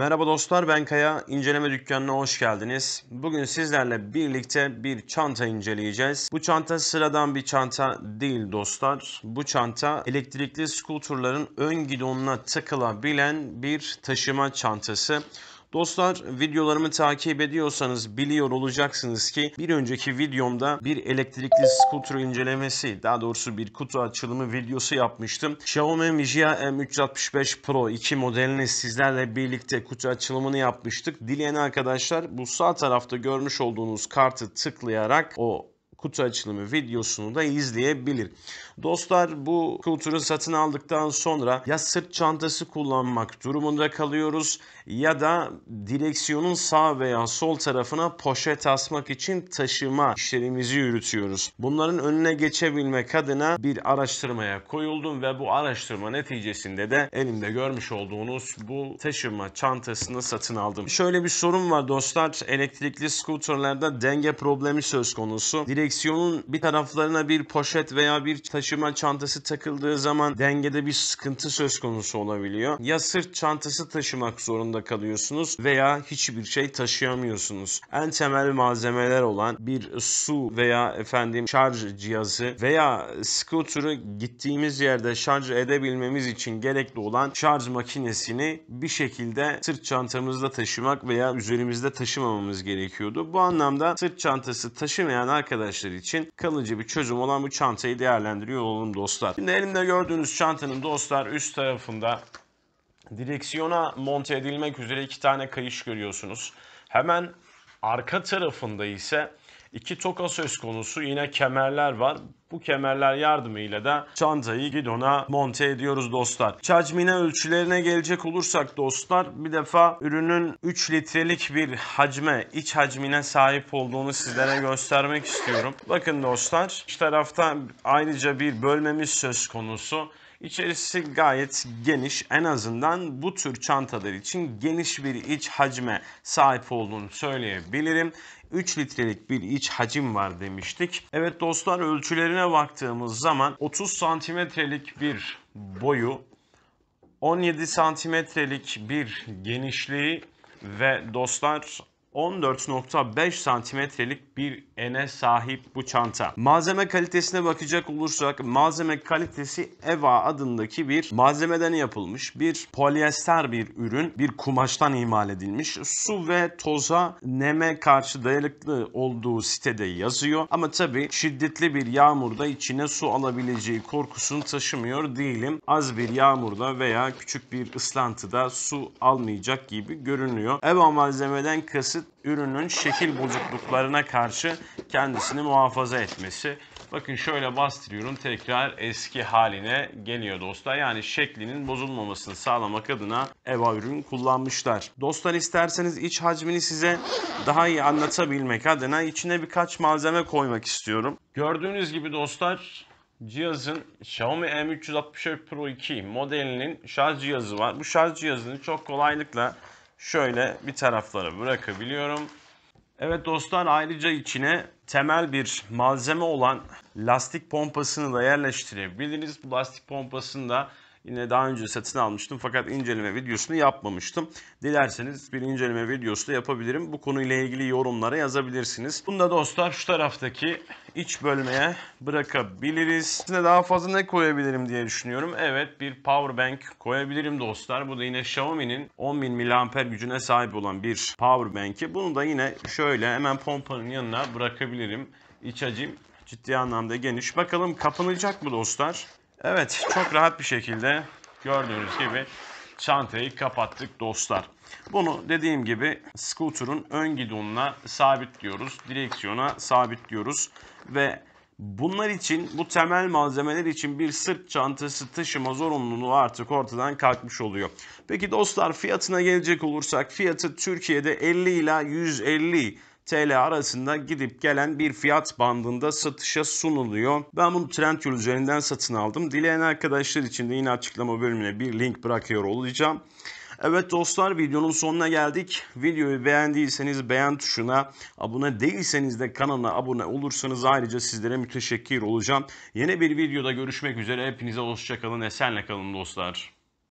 Merhaba dostlar ben Kaya. İnceleme dükkanına hoş geldiniz. Bugün sizlerle birlikte bir çanta inceleyeceğiz. Bu çanta sıradan bir çanta değil dostlar. Bu çanta elektrikli skuterların ön gidonuna takılabilen bir taşıma çantası. Dostlar videolarımı takip ediyorsanız biliyor olacaksınız ki bir önceki videomda bir elektrikli scooter incelemesi daha doğrusu bir kutu açılımı videosu yapmıştım. Xiaomi Mi Jia M365 Pro 2 modelini sizlerle birlikte kutu açılımını yapmıştık. Dileyen arkadaşlar bu sağ tarafta görmüş olduğunuz kartı tıklayarak o kutu açılımı videosunu da izleyebilir. Dostlar bu kutuyu satın aldıktan sonra ya sırt çantası kullanmak durumunda kalıyoruz ya da direksiyonun sağ veya sol tarafına poşet asmak için taşıma işlerimizi yürütüyoruz. Bunların önüne geçebilmek adına bir araştırmaya koyuldum ve bu araştırma neticesinde de elimde görmüş olduğunuz bu taşıma çantasını satın aldım. Şöyle bir sorun var dostlar. Elektrikli skuterlerde denge problemi söz konusu. Direkt direksiyonun bir taraflarına bir poşet veya bir taşıma çantası takıldığı zaman dengede bir sıkıntı söz konusu olabiliyor. Ya sırt çantası taşımak zorunda kalıyorsunuz veya hiçbir şey taşıyamıyorsunuz. En temel malzemeler olan bir su veya efendim şarj cihazı veya scooter'ı gittiğimiz yerde şarj edebilmemiz için gerekli olan şarj makinesini bir şekilde sırt çantamızda taşımak veya üzerimizde taşımamamız gerekiyordu. Bu anlamda sırt çantası taşımayan arkadaş süreçleri için kalıcı bir çözüm olan bu çantayı değerlendiriyor olalım dostlar. Şimdi elimde gördüğünüz çantanın dostlar üst tarafında direksiyona monte edilmek üzere iki tane kayış görüyorsunuz. Hemen Arka tarafında ise iki toka söz konusu yine kemerler var. Bu kemerler yardımıyla da çantayı gidona monte ediyoruz dostlar. Çacmine ölçülerine gelecek olursak dostlar bir defa ürünün 3 litrelik bir hacme, iç hacmine sahip olduğunu sizlere göstermek istiyorum. Bakın dostlar iç tarafta ayrıca bir bölmemiz söz konusu. İçerisi gayet geniş. En azından bu tür çantalar için geniş bir iç hacme sahip olduğunu söyleyebilirim. 3 litrelik bir iç hacim var demiştik. Evet dostlar ölçülerine baktığımız zaman 30 santimetrelik bir boyu, 17 santimetrelik bir genişliği ve dostlar 14.5 santimetrelik bir ene sahip bu çanta. Malzeme kalitesine bakacak olursak malzeme kalitesi EVA adındaki bir malzemeden yapılmış bir polyester bir ürün bir kumaştan imal edilmiş. Su ve toza neme karşı dayanıklı olduğu sitede yazıyor ama tabi şiddetli bir yağmurda içine su alabileceği korkusunu taşımıyor değilim. Az bir yağmurda veya küçük bir ıslantıda su almayacak gibi görünüyor. EVA malzemeden kasıt basit ürünün şekil bozukluklarına karşı kendisini muhafaza etmesi. Bakın şöyle bastırıyorum tekrar eski haline geliyor dostlar. Yani şeklinin bozulmamasını sağlamak adına EVA ürün kullanmışlar. Dostlar isterseniz iç hacmini size daha iyi anlatabilmek adına içine birkaç malzeme koymak istiyorum. Gördüğünüz gibi dostlar cihazın Xiaomi M360 Pro 2 modelinin şarj cihazı var. Bu şarj cihazını çok kolaylıkla şöyle bir taraflara bırakabiliyorum. Evet dostlar ayrıca içine temel bir malzeme olan lastik pompasını da yerleştirebiliriz. Bu lastik pompasını da Yine daha önce satın almıştım fakat inceleme videosunu yapmamıştım. Dilerseniz bir inceleme videosu da yapabilirim. Bu konuyla ilgili yorumlara yazabilirsiniz. Bunu da dostlar şu taraftaki iç bölmeye bırakabiliriz. Şimdi daha fazla ne koyabilirim diye düşünüyorum. Evet bir power bank koyabilirim dostlar. Bu da yine Xiaomi'nin 10.000 mAh gücüne sahip olan bir power bank'i. Bunu da yine şöyle hemen pompanın yanına bırakabilirim. İç hacim ciddi anlamda geniş. Bakalım kapanacak mı dostlar? Evet çok rahat bir şekilde gördüğünüz gibi çantayı kapattık dostlar. Bunu dediğim gibi scooter'un ön gidonuna sabitliyoruz. Direksiyona sabitliyoruz. Ve bunlar için bu temel malzemeler için bir sırt çantası taşıma zorunluluğu artık ortadan kalkmış oluyor. Peki dostlar fiyatına gelecek olursak fiyatı Türkiye'de 50 ila 150 TL arasında gidip gelen bir fiyat bandında satışa sunuluyor. Ben bunu Trendyol üzerinden satın aldım. Dileyen arkadaşlar için de yine açıklama bölümüne bir link bırakıyor olacağım. Evet dostlar videonun sonuna geldik. Videoyu beğendiyseniz beğen tuşuna, abone değilseniz de kanalına abone olursanız ayrıca sizlere müteşekkir olacağım. Yeni bir videoda görüşmek üzere. Hepinize hoşçakalın, esenle kalın dostlar.